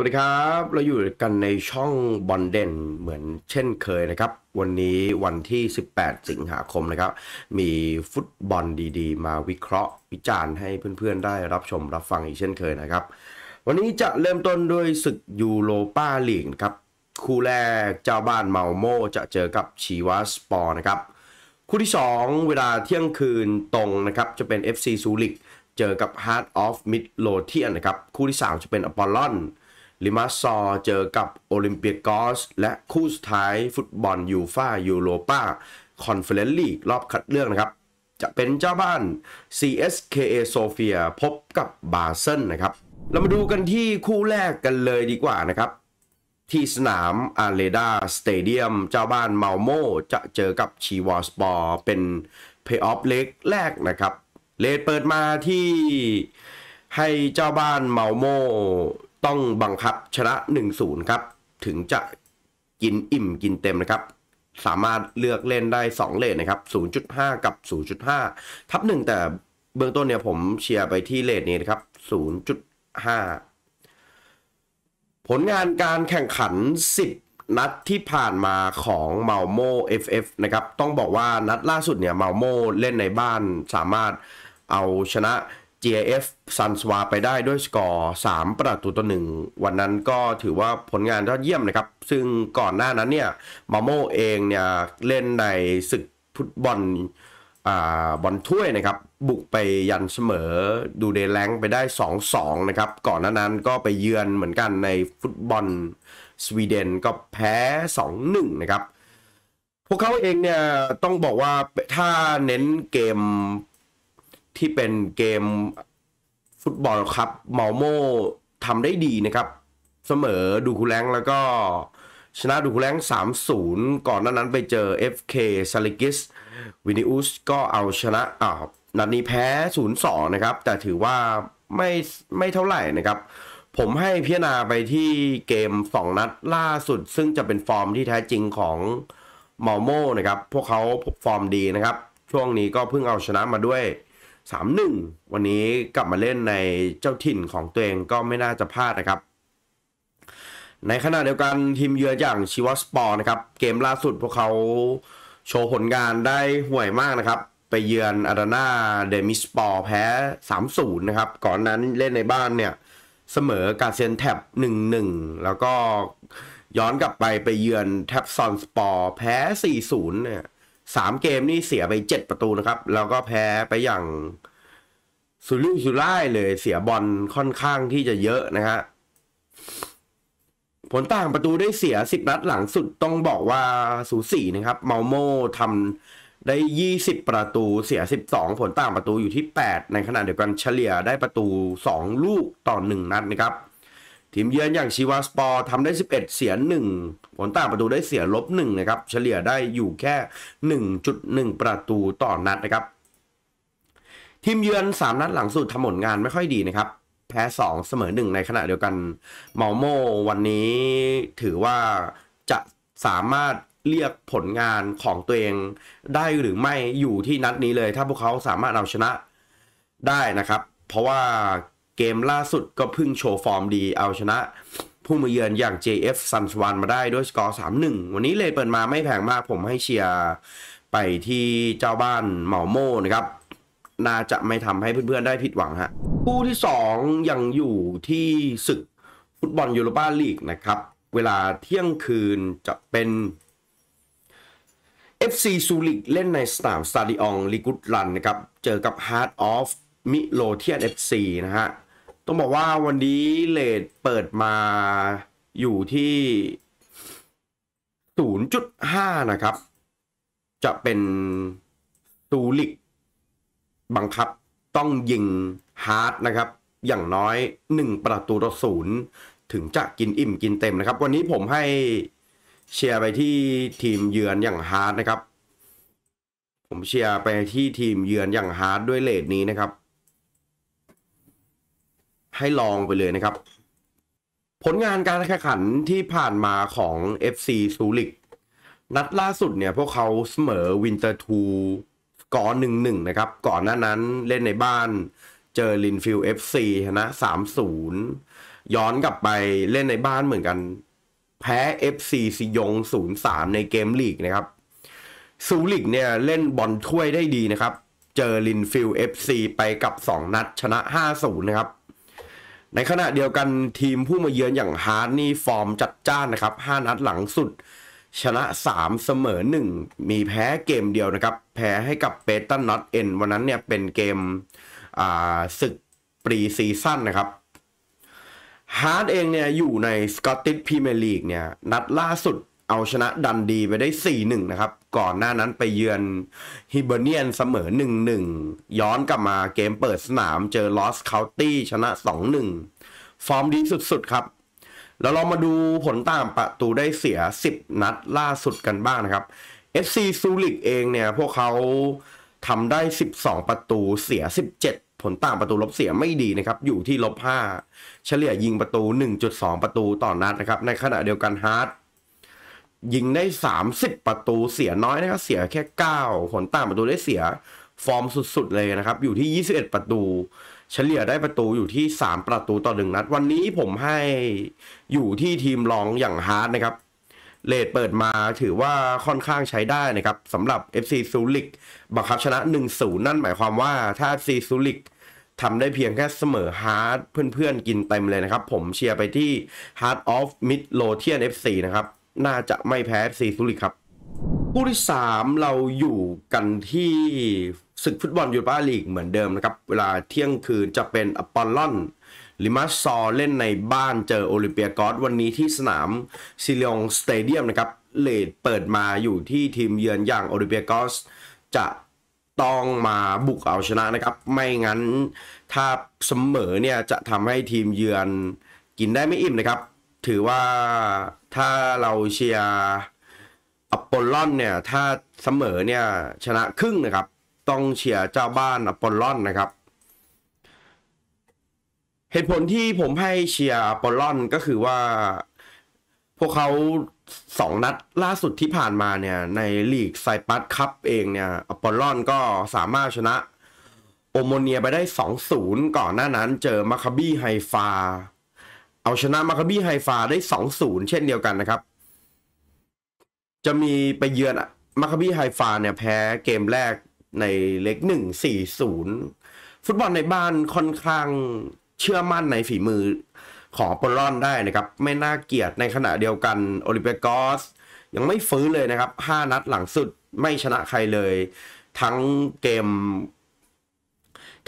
สวัสดีครับ เราอยู่กันในช่องบอลเด่นเหมือนเช่นเคยนะครับ วันนี้วันที่ 18 สิงหาคมนะครับ มีฟุตบอลดีๆ มาวิเคราะห์ วิจารณ์ให้เพื่อนๆได้รับชมรับฟังอีกเช่นเคยนะครับ วันนี้จะเริ่มต้นด้วยศึกยูโรป้าลีกครับ คู่แรกเจ้าบ้านเมาโมจะเจอกับชีวาสปอร์นะครับ คู่ที่ 2 เวลาเที่ยงคืนตรงนะครับจะเป็น FC ซูริกเจอกับ Heart of Midlothian นะครับ คู่ที่ 3 จะเป็นอปอลลอนลิมาซอเจอกับโอลิมเปียกอสและคู่สุดท้ายฟุตบอล ยูฟายูโรปาคอนเฟอเรนซ์ลีกรอบคัดเลือกนะครับ จะเป็นเจ้าบ้าน CSKA โซเฟียพบกับบาเซนนะครับเรามาดูกันที่คู่แรกกันเลยดีกว่านะครับ ที่สนามอาร์เรดาสเตเดียมเจ้าบ้านเมาโมจะเจอกับชีวอสปอร์เป็นเพย์ออฟเล็กแรกนะครับเลดเปิดมาที่ให้เจ้าบ้านเมาโมต้องบังคับชนะ 1-0 ครับ ถึงจะกินอิ่มกินเต็มนะครับ สามารถเลือกเล่นได้ 2 เลนนะครับ 0.5 กับ 0.5ทับ1แต่เบื้องต้นเนี่ยผมเชียร์ไปที่เลทนี้นะครับ 0.5 ผลงานการแข่งขัน 10 นัดที่ผ่านมาของเมาโม่ FF นะครับ ต้องบอกว่านัดล่าสุดเนี่ยเมาโม่เล่นในบ้านสามารถเอาชนะ GAF ซันสวาไปได้ด้วยสกอร์ 3 ประตูต่อหนึ่งวันนั้นก็ถือว่าผลงานยอดเยี่ยมนะครับ ซึ่งก่อนหน้านั้นเนี่ยมาโมเองเนี่ย เล่นในศึกฟุตบอลบอลถ้วยนะครับ บุกไปยันเสมอดูเดแลงไปได้ 2-2 นะครับ ก่อนหน้านั้นก็ไปเยือนเหมือนกันในฟุตบอลสวีเดนก็แพ้ 2-1 นะครับพวกเขาเองเนี่ยต้องบอกว่าถ้าเน้นเกมที่เป็นเกมฟุตบอลครับเมอโมทำได้ดีนะครับ เสมอดูคูแลงแล้วก็ ชนะดูคูแลง3-0 ก่อนหน้านั้นไปเจอ FK ซ a ลิกิสวินิอุสก็เอาชนะอ่านัดนี้แพ้ 0-2 นะครับ แต่ถือว่าไม่ไม่เท่าไหร่นะครับ ผมให้พิจารณาไปที่เกม 2 นัดล่าสุดซึ่งจะเป็นฟอร์มที่แท้จริงของมอโมนะครับพวกเขาฟอร์มดีนะครับ ช่วงนี้ก็เพิ่งเอาชนะมาด้วย3-1 วันนี้กลับมาเล่นในเจ้าถิ่นของตัวเองก็ไม่น่าจะพลาดนะครับ ในขณะเดียวกันทีมเยือนอย่างชิวสปอร์นะครับเกมล่าสุดพวกเขาโชว์ผลงานได้ห่วยมากนะครับ ไปเยือนอารานาเดมิสปอร์แพ้ 3-0 นะครับ ก่อนนั้นเล่นในบ้านเนี่ย เสมอกาเซียนแท็บ1-1 แล้วก็ย้อนกลับไปไปเยือนแท็บซอนสปอร์แพ้ 4-0 เนี่ยสามเกมนี่เสียไปเจ็ดประตูนะครับ แล้วก็แพ้ไปอย่าง สุรุ่ยสุร่ายเลยเสียบอลค่อนข้างที่จะเยอะนะฮะผลต่างประตูได้เสียสิบนัดหลังสุดต้องบอกว่าสูสีนะครับเมาโมทำได้ยี่สิบประตูเสียสิบสองผลต่างประตูอยู่ที่แปดในขณะเดียวกันเฉลี่ยได้ประตูสองลูกต่อหนึ่งนัดนะครับทีมเยือนอย่างชีวาสปอร์ทำได้ 11 เสีย1ผลต่างประตูได้เสีย ลบ 1 นะครับ เฉลี่ยได้อยู่แค่ 1.1 ประตูต่อนัดนะครับทีมเยือน 3 นัดหลังสุดทำผลงานไม่ค่อยดีนะครับ แพ้ 2 เสมอ 1 ในขณะเดียวกันเมาโมวันนี้ถือว่าจะสามารถเรียกผลงานของตัวเองได้หรือไม่อยู่ที่นัดนี้เลยถ้าพวกเขาสามารถเอาชนะได้นะครับ เพราะว่าเกมล่าสุดก็พึ่งโชว์ฟอร์มดี เอาชนะผู้มาเยือนอย่าง JF s u n s w a n มาได้ด้วยสกอร์ 3-1 วันนี้เลยเปิดมาไม่แพงมากผมให้เชียร์ไปที่เจ้าบ้านเหมาโมนะครับ น่าจะไม่ทำให้เพื่อนๆได้ผิดหวังฮะคู่ที่2ยังอยู่ที่ศึกฟุตบอลยูโรปาลีกนะครับ เวลาเที่ยงคืนจะเป็น FC ซูริกเล่นในสนามสตาดิองลิกุตลันนะครับเจอกับ Heart of มิโลเทียน FC นะฮะต้องบอกว่าวันนี้เลทเปิดมาอยู่ที่0.5นะครับ จะเป็นตูลิกบังคับต้องยิงฮาร์ดนะครับ อย่างน้อย 1 ประตูต่อศูนย์ถึงจะกินอิ่มกินเต็มนะครับ วันนี้ผมให้ เชียร์ไปที่ทีมเยือนอย่างฮาร์ดนะครับ ผม เชียร์ไปที่ทีมเยือนอย่างฮาร์ดด้วยเลทนี้นะครับให้ลองไปเลยนะครับ ผลงานการแข่งขันที่ผ่านมาของ FC ซูริกนัดล่าสุดเนี่ย พวกเขาเสมอวินเตอร์ทูกอร์หนึ่งหนึ่งนะครับ ก่อนหน้านั้นเล่นในบ้านเจอลินฟิลเอฟซีชนะสามศูนย์ย้อนกลับไปเล่นในบ้านเหมือนกัน แพ้เอฟซีซียงศูนย์สามในเกมลีกนะครับซูริกเนี่ยเล่นบอลถ้วยได้ดีนะครับ เจอลินฟิลเอฟซีไปกับสองนัดชนะห้าศูนย์นะครับในขณะเดียวกันทีมผู้มาเยือนอย่างฮาร์ดนี่ ฟอร์มจัดจ้านนะครับ 5 นัดหลังสุด ชนะ 3 เสมอ 1 มีแพ้เกมเดียวนะครับ แพ้ให้กับเปตันนอตเอ็นวันนั้นเนี่ยเป็นเกมศึก ปรีซีซั่นนะครับ ฮาร์ดเองเนี่ย อยู่ในสกอตติชพรีเมียร์ลีกเนี่ยนัดล่าสุดเอาชนะดันดีไปได้ 4-1นึ่งะครับ ก่อนหน้านั้นไปเยือนฮิเบเนียนเสมอ 1-1 ย้อนกลับมาเกมเปิดสนาม เจอลอสคาตี้ชนะ 2-1 ฟอร์มดีสุดๆ ครับ แล้วเรามาดูผลตามประตูได้เสีย 10 นัดล่าสุดกันบ้างนะครับ FC ซูริกเองเนี่ย พวกเขาทำได้ 12 ประตูเสีย 17 ผลต่างประตูลบเสียไม่ดีนะครับ อยู่ที่ลบ 5 เฉลี่ยยิงประตู 1.2 ประตูต่อนนัดนะครับในขณะเดียวกันฮาร์ดยิงได้ 30 ประตู เสียน้อยนะครับเสียแค่ 9 ผลต่างประตูได้เสียฟอร์มสุดๆ เลยนะครับ อยู่ที่ 21 ประตู เฉลี่ยได้ประตูอยู่ที่ 3 ประตูต่อหนึ่งนัด วันนี้ผมให้อยู่ที่ทีมรองอย่างฮาร์ดนะครับเลดเปิดมาถือว่าค่อนข้างใช้ได้นะครับสำหรับ FC ซูริกบังคับชนะ1-0นั่นหมายความว่าถ้า FC ซูริกทำได้เพียงแค่เสมอฮาร์ดเพื่อนๆ กินเต็มเลยนะครับ ผมเชียร์ไปที่ Heart of Midlothian FC นะครับน่าจะไม่แพ้ซีซูริครับคู่ที่3เราอยู่กันที่ ศึกฟุตบอลยูโรปาลีกเหมือนเดิมนะครับ เวลาเที่ยงคืนจะเป็นอปอลลอนลิมาซอเล่นในบ้านเจอโอลิมเปียกอส วันนี้ที่สนาม ซิลองสเตเดียมนะครับเลดเปิดมาอยู่ที่ทีมเยือนอย่างโอลิมเปียกอส จะต้องมาบุกเอาชนะนะครับ ไม่งั้นถ้าเสมอเนี่ยจะทำให้ทีมเยือนกินได้ไม่อิ่มนะครับถือว่าถ้าเราเชียร์อปอลลอนเนี่ย ถ้าเสมอเนี่ยชนะครึ่งนะครับ ต้องเชียร์เจ้าบ้านอปอลลอนนะครับ เหตุผลที่ผมให้เชียร์อปอลลอนก็คือว่าพวกเขาสองนัดล่าสุดที่ผ่านมาเนี่ยในลีกไซปัสคัพเองเนี่ยอปอลลอนก็สามารถชนะโอโมเนียไปได้ 2-0ก่อนหน้านั้นเจอมาคาบี้ไฮฟาเอาชนะมาคาบีไฮฟาได้สองศูนย์เช่นเดียวกันนะครับ จะมีไปเยือนมาคาบีไฮฟาเนี่ยแพ้เกมแรกในเล็กหนึ่งสี่ศูนย์ฟุตบอลในบ้านค่อนข้างเชื่อมั่นในฝีมือของโปลอนได้นะครับ ไม่น่าเกียดในขณะเดียวกันโอลิเปกอสยังไม่ฟื้นเลยนะครับ 5 นัดหลังสุดไม่ชนะใครเลย ทั้งเกม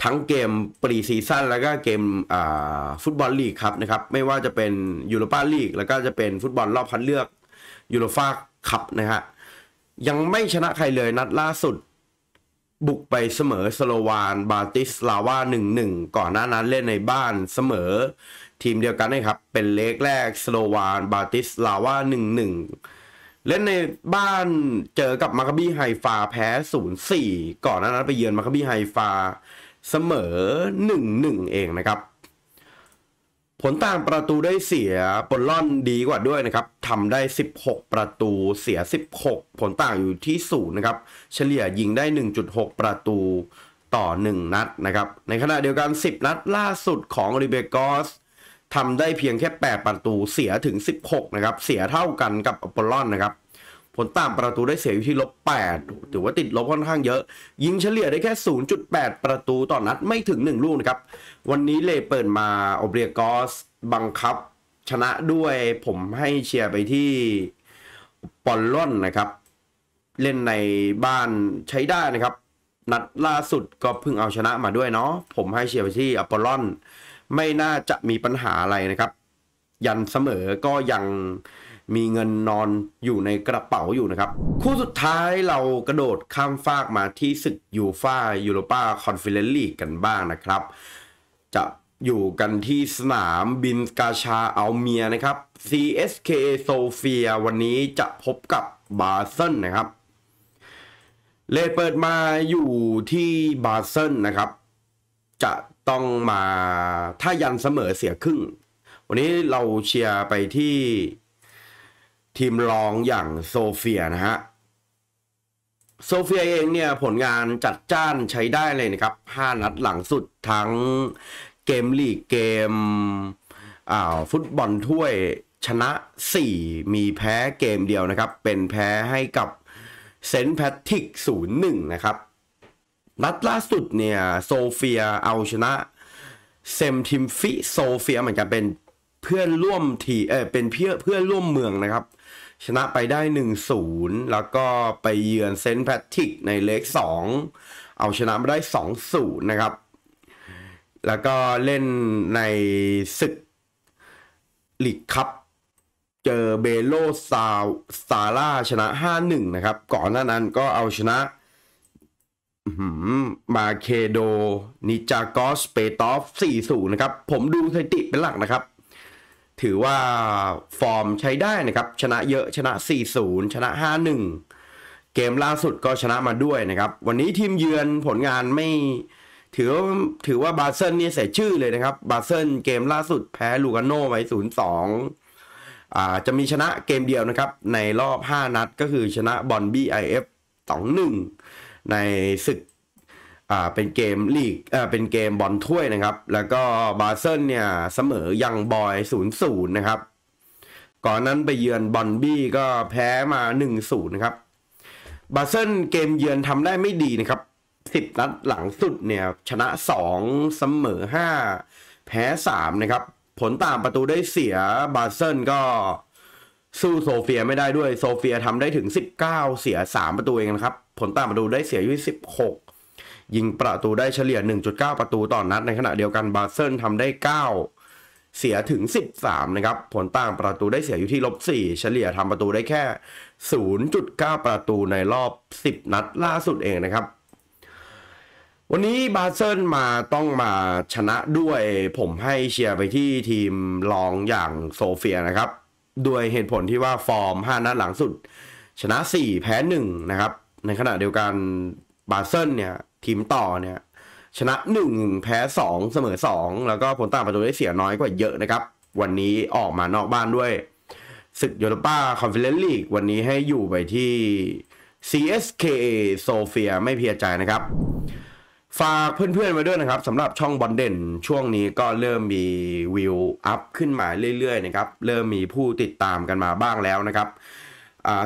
ทั้งเกมปรีซีซั่นแล้วก็เกมฟุตบอลลีกครับนะครับไม่ว่าจะเป็นยูโรปาลีก แล้วก็จะเป็นฟุตบอลรอบคัดเลือก ยูโรฟาคัพนะฮะยังไม่ชนะใครเลยนัดล่าสุด บุกไปเสมอสโลวาน บาติสลาวาหนึ่งหนึ่งก่อนหน้านั้นเล่นในบ้านเสมอทีมเดียวกันนะครับ เป็นเลกแรก สโลวาน บาติสลาวาหนึ่งหนึ่งเล่นในบ้านเจอกับมาคาบี้ไฮฟาแพ้ศูนย์สี่ก่อนหน้านั้นไปเยือนมาคาบี้ไฮฟาเสมอ 1-1 เองนะครับ ผลต่างประตูได้เสียปลล่อนดีกว่าด้วยนะครับทำได้ 16 ประตูเสีย 16 ผลต่างอยู่ที่0ูนย์นะครับ เฉลี่ยยิงได้ 1.6 ประตูต่อ 1 นัดนะครับในขณะเดียวกัน 10 นัดล่าสุดของริเบกอสทำได้เพียงแค่ 8 ประตูเสียถึง 16 นะครับ เสียเท่ากันกับอปอลลอนนะครับผลตามประตูได้เสียอยู่ที่ลบ8ถือว่าติดลบค่อนข้างเยอะยิงเฉลี่ยได้แค่0.8 ประตูต่อนนัดไม่ถึง 1 ลูกนะครับ วันนี้เลเปิดมาโอเบรียกอสบังคับ ชนะด้วยผมให้เชียร์ไปที่ปอลล่อนนะครับ เล่นในบ้านใช้ได้นะครับ นัดล่าสุดก็เพิ่งเอาชนะมาด้วยเนาะผมให้เชียร์ไปที่อปอลลอน ไม่น่าจะมีปัญหาอะไรนะครับ ยันเสมอก็ยังมีเงินนอนอยู่ในกระเป๋าอยู่นะครับ คู่สุดท้ายเรากระโดดข้ามฟากมาที่ศึกยูฟายูโรปาคอนเฟลเรนซ์ลีกกันบ้างนะครับ จะอยู่กันที่สนามบินกาชาอัลเมียนะครับ CSK โซเฟียวันนี้จะพบกับบาเซนนะครับเลเปิดมาอยู่ที่บาเซนนะครับ จะต้องมาถ้ายันเสมอเสียครึ่ง วันนี้เราเชียร์ไปที่ทีมรองอย่างโซเฟียนะฮะโซเฟียเองเนี่ยผลงานจัดจ้านใช้ได้เลยนะครับ5นัดหลังสุดทั้งเกมลีกเกมฟุตบอลถ้วยชนะ 4 มีแพ้เกมเดียวนะครับ เป็นแพ้ให้กับเซนต์แพทริก0-1 นะครับนัดล่าสุดเนี่ยโซเฟียเอาชนะเซมทิมฟิโซเฟียเหมือนกันเป็นเพื่อนร่วมทีเออเป็นเพื่อเพื่อนร่วมเมืองนะครับ ชนะไปได้ 1-0 แล้วก็ไปเยือนเซนต์แพทริกในเลก2 เอาชนะมาได้ 2-0นะครับ แล้วก็เล่นในศึกลีกคัพเจอเบโลซาวซาร่าชนะ 5-1นะครับ ก่อนหน้านั้นก็เอาชนะมาเคโดนิจากอสเปตอฟ4-0นะครับ ผมดูสถิติเป็นหลักนะครับถือว่าฟอร์มใช้ได้นะครับ ชนะเยอะชนะ 4-0 ชนะ 5-1 เกมล่าสุดก็ชนะมาด้วยนะครับ วันนี้ทีมเยือนผลงานไม่ ถือว่าถือว่าบาเซนเนี่ยเสียชื่อเลยนะครับ บาเซนเกมล่าสุดแพ้ลูกาโน่ไป0-2อ่าจะมีชนะเกมเดียวนะครับ ในรอบ 5 นัดก็คือชนะบอนบีไอเอฟ2-1 ในศึกอ่าเป็นเกมลีกอ่าเป็นเกมบอลถ้วยนะครับ แล้วก็บาเซิลเนี่ยเสมอยังบอย0ูนย์นะครับก่อนนั้นไปเยือนบอนบี้ก็แพ้มา1นูนย์ครับบาเซิลเกมเยือนทำได้ไม่ดีนะครับสิบนัดหลังสุดเนี่ยชนะสองเสมอห้าแพ้สามนะครับผลตามประตูได้เสียบาเซิลก็สู้โซเฟียไม่ได้ด้วยโซเฟียทำได้ถึง 19 เสีย 3 ประตูเองนะครับผลตามประตูได้เสียอยู่16ยิงประตูได้เฉลี่ย 1.9 ประตูต่อนนัดในขณะเดียวกันบาเซิลทำได้ 9 เสียถึง 13นะครับผลต่างประตูได้เสียอยู่ที่ลบ4เฉลี่ยทำประตูได้แค่ 0.9 ประตูในรอบ 10 นัดล่าสุดเองนะครับ วันนี้บาเซิลมาต้องมาชนะด้วยผมให้เชียร์ไปที่ทีมรองอย่างโซเฟียนะครับ ด้วยเหตุผลที่ว่าฟอร์ม 5 นัดหลังสุด ชนะ 4 แพ้ 1 นะครับ ในขณะเดียวกันบาเซิลเนี่ยทีมต่อเนี่ย ชนะหนึ่งแพ้สองเสมอสองแล้วก็ผลต่างประตูได้เสียน้อยกว่าเยอะนะครับ วันนี้ออกมานอกบ้านด้วยศึกยูโรป้าคอนเฟลเรนซ์ลีกวันนี้ให้อยู่ไปที่ CSKA โซเฟียไม่เพียใจนะครับ ฝากเพื่อนๆมาด้วยนะครับสำหรับช่องบอลเด่นช่วงนี้ก็เริ่มมีวิวอัพขึ้นมาเรื่อยๆนะครับเริ่มมีผู้ติดตามกันมาบ้างแล้วนะครับ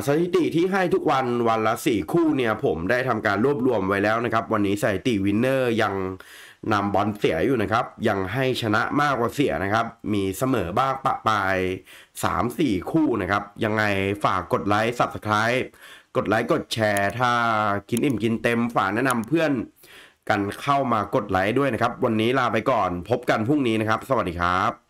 สถิติที่ให้ทุกวันวันละ4คู่เนี่ยผมได้ทำการรวบรวมไว้แล้วนะครับ วันนี้สถิติวินเนอร์ยังนำบอลเสียอยู่นะครับยังให้ชนะมากกว่าเสียนะครับ มีเสมอบ้างปะปลาย3-4คู่นะครับ ยังไงฝากกดไลค์สับสไค i b กดไลค์กดแชร์ ถ้ากินอิ่มกินเต็มฝากแนะนำเพื่อนกันเข้ามากดไลค์ด้วยนะครับ วันนี้ลาไปก่อนพบกันพรุ่งนี้นะครับ สวัสดีครับ